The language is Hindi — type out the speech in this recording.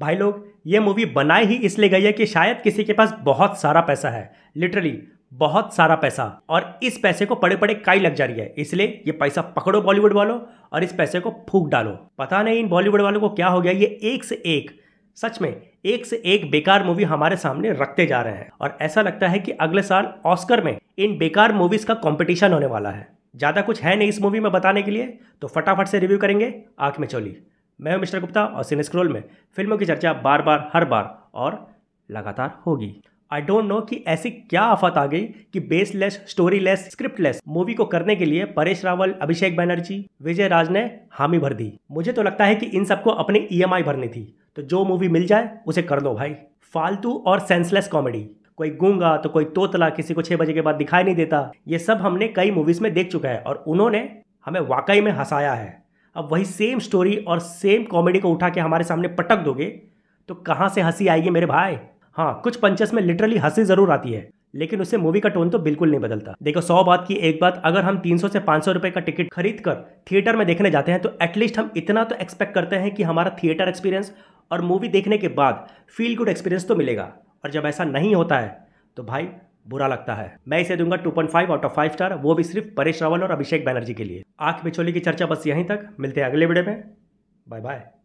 भाई लोग ये मूवी बनाई ही इसलिए गई है कि शायद किसी के पास बहुत सारा पैसा है लिटरली बहुत सारा पैसा और इस पैसे को पड़े पड़े काई लग जा रही है इसलिए ये पैसा पकड़ो बॉलीवुड वालों और इस पैसे को फूक डालो पता नहीं इन बॉलीवुड वालों को क्या हो गया ये एक से एक सच में एक से एक बेकार मूवी हमारे सामने रखते जा रहे हैं और ऐसा लगता है कि अगले साल ऑस्कर में इन बेकार मूवीज का कॉम्पिटिशन होने वाला है ज़्यादा कुछ है नहीं इस मूवी में बताने के लिए तो फटाफट से रिव्यू करेंगे आंख में चोली मैं हूं मिस्टर गुप्ता और सिने स्क्रोल में फिल्मों की चर्चा बार बार हर बार और लगातार होगी आई डोंट नो कि ऐसी क्या आफत आ गई कि baseless story less script less movie को करने के लिए परेश रावल अभिषेक बैनर्जी विजय राज ने हामी भर दी मुझे तो लगता है कि इन सबको अपनी ईएमआई e भरनी थी तो जो मूवी मिल जाए उसे कर दो भाई फालतू और सेंसलेस कॉमेडी कोई गूंगा तो कोई तोतला किसी को छह बजे के बाद दिखाई नहीं देता ये सब हमने कई मूवीज़ में देख चुका है और उन्होंने हमें वाकई में हंसाया है अब वही सेम स्टोरी और सेम कॉमेडी को उठा के हमारे सामने पटक दोगे तो कहाँ से हंसी आएगी मेरे भाई हाँ कुछ पंचस में लिटरली हंसी ज़रूर आती है लेकिन उससे मूवी का टोन तो बिल्कुल नहीं बदलता देखो सौ बात की एक बात अगर हम 300 से 500 रुपए का टिकट खरीद कर थिएटर में देखने जाते हैं तो एटलीस्ट हम इतना तो एक्सपेक्ट करते हैं कि हमारा थिएटर एक्सपीरियंस और मूवी देखने के बाद फील गुड एक्सपीरियंस तो मिलेगा और जब ऐसा नहीं होता है तो भाई बुरा लगता है मैं इसे दूंगा 2.5 आउट ऑफ 5 स्टार वो भी सिर्फ परेश रावल और अभिषेक बैनर्जी के लिए आंख बिछोली की चर्चा बस यहीं तक मिलते हैं अगले वीडियो में बाय बाय